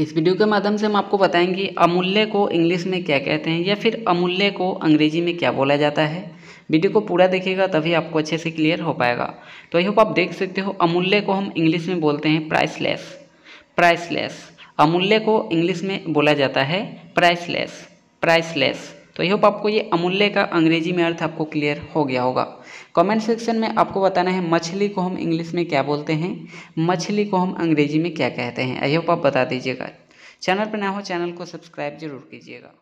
इस वीडियो के माध्यम से हम आपको बताएंगे अमूल्य को इंग्लिश में क्या कहते हैं या फिर अमूल्य को अंग्रेजी में क्या बोला जाता है वीडियो को पूरा देखिएगा तभी आपको अच्छे से क्लियर हो पाएगा तो आई होप आप देख सकते हो अमूल्य को हम इंग्लिश में बोलते हैं प्राइसलेस प्राइसलेस अमूल्य को इंग्लिश में बोला जाता है प्राइसलेस प्राइसलेस तो आई होप आपको ये अमूल्य का अंग्रेजी में अर्थ आपको क्लियर हो गया होगा कमेंट सेक्शन में आपको बताना है मछली को हम इंग्लिश में क्या बोलते हैं मछली को हम अंग्रेजी में क्या कहते हैं आई होप आप बता दीजिएगा चैनल पर ना हो चैनल को सब्सक्राइब जरूर कीजिएगा